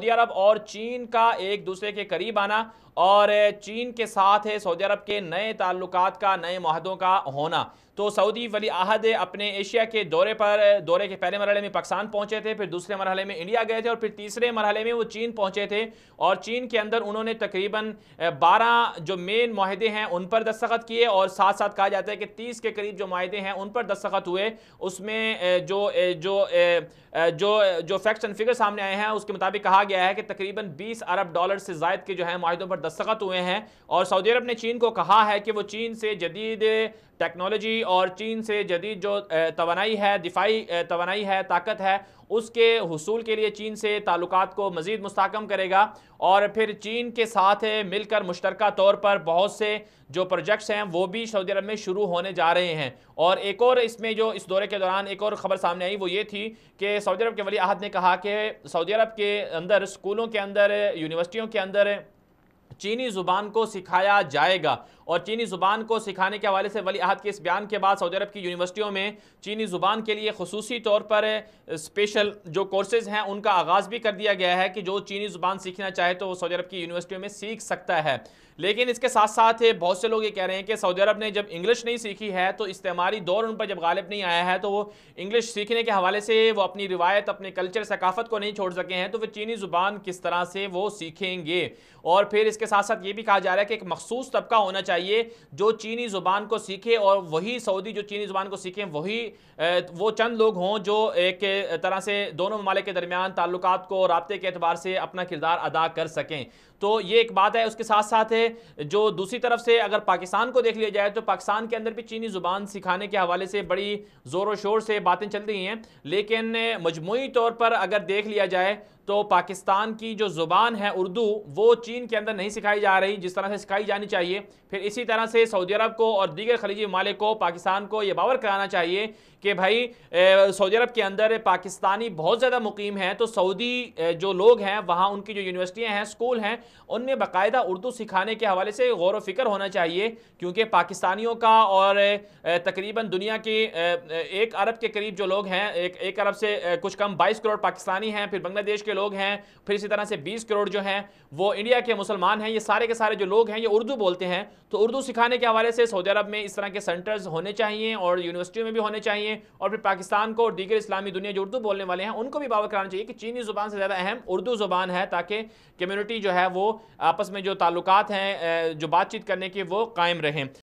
سعودی عرب اور چین کا ایک دوسرے کے قریب آنا اور چین کے ساتھ سعودی عرب کے نئے تعلقات کا نئے معاہدوں کا ہونا تو سعودی ولی عہد اپنے ایشیا کے دورے پر دورے کے پہلے مرحلے میں پاکستان پہنچے تھے پھر دوسرے مرحلے میں انڈیا گئے تھے اور پھر تیسرے مرحلے میں وہ چین پہنچے تھے اور چین کے اندر انہوں نے تقریباً بارہ جو مین معاہدے ہیں ان پر دستخط کیے اور ساتھ ساتھ کہا جاتا ہے کہ تیس کے قریب جو معاہدے ہیں ان پر دستخط ہوئے اس میں جو جو جو جو فیکٹس اینڈ فگر سامنے آئے ہیں اس کے مطابق کہا گیا ہے کہ تقریباً بیس ارب ڈالر سے زائد کے جو ہیں معاہدوں پر دستخط ہوئے ہیں اور سعودی عرب نے چین کو کہا ہے کہ وہ چین سے جدید ٹیکنالوجی اور چین سے جدید جو توانائی ہے دفاعی توانائی ہے طاقت ہے اس کے حصول کے لیے چین سے تعلقات کو مزید مستحکم کرے گا اور پھر چین کے ساتھ مل کر مشترکہ طور پر بہت سے جو پروجیکٹس ہیں وہ بھی سعودی عرب میں شروع ہونے جا رہے ہیں اور ایک اور اس میں جو اس دورے کے دوران ایک اور خبر سامنے آئی وہ یہ تھی کہ سعودی عرب کے ولی عہد نے کہا کہ سعودی عرب کے اندر سکولوں کے اندر یونیورسٹیوں کے اندر چینی زبان کو سکھایا جائے گا اور چینی زبان کو سکھانے کے حوالے سے ولی عہد کے اس بیان کے بعد سعودی عرب کی یونیورسٹیوں میں چینی زبان کے لیے خصوصی طور پر اسپیشل جو کورسز ہیں ان کا آغاز بھی کر دیا گیا ہے کہ جو چینی زبان سیکھنا چاہے تو وہ سعودی عرب کی یونیورسٹیوں میں سیکھ سکتا ہے لیکن اس کے ساتھ ساتھ بہت سے لوگ یہ کہہ رہے ہیں کہ سعودی عرب نے جب انگلش نہیں سیکھی ہے تو استعماری دور ان پر جب غالب نہیں آیا ہے تو وہ انگلش سیکھنے کے حوالے سے وہ اپنی روایت اپنے کلچر ثقافت کو نہیں چھوڑ سکے ہیں تو وہ چینی زبان کس طرح سے وہ سیکھیں گے اور پھر اس کے ساتھ ساتھ یہ بھی کہا جا رہا ہے کہ ایک مخصوص طبقہ ہونا چاہیے جو چینی زبان کو سیکھے اور وہی سعودی جو چینی زبان کو سیکھیں وہی وہ چند لوگ ہوں جو ایک طرح سے دونوں ممالک کے درمیان تعلقات کو رابطے کے اعتبار سے اپنا کردار ادا کر سکیں تو یہ ایک بات ہے اس کے ساتھ ساتھ ہے جو دوسری طرف سے اگر پاکستان کو دیکھ لیا جائے تو پاکستان کے اندر بھی چینی زبان سکھانے کے حوالے سے بڑی زور و شور سے باتیں چل رہی ہیں لیکن مجموعی طور پر اگر دیکھ لیا جائے تو پاکستان کی جو زبان ہے اردو وہ چین کے اندر نہیں سکھائی جا رہی جس طرح سے سکھائی جانی چاہیے پھر اسی طرح سے سعودی عرب کو اور دیگر خلیجی ممالک کو پاکستان کو یہ باور کرانا چاہیے کہ بھائی سعودی عرب کے اندر پاکستانی بہت زیادہ مقیم ہیں تو سعودی جو لوگ ہیں وہاں ان کی جو یونیورسٹیاں ہیں سکول ہیں ان میں باقاعدہ اردو سکھانے کے حوالے سے غور و فکر ہونا چاہیے کیونکہ پاکستانیوں کا اور تقریباً دنیا کے ایک ارب کے قریب جو لوگ ہیں ایک سے کچھ کم بائیس کروڑ پاکستانی ہیں پھر بنگلہ دیش کے لوگ لوگ ہیں پھر اسی طرح سے بیس کروڑ جو ہیں وہ انڈیا کے مسلمان ہیں یہ سارے کے سارے جو لوگ ہیں یہ اردو بولتے ہیں تو اردو سکھانے کے حوالے سے سعودی عرب میں اس طرح کے ہونے چاہیے اور یونیورسٹیوں میں بھی ہونے چاہیے اور پھر پاکستان کو اور دیگر اسلامی دنیا جو اردو بولنے والے ہیں ان کو بھی باور کرانا چاہیے کہ چینی زبان سے زیادہ اہم اردو زبان ہے تاکہ کمیونٹی جو ہے وہ آپس میں جو تعلقات ہیں جو بات چیت کرنے کے وہ قائم رہیں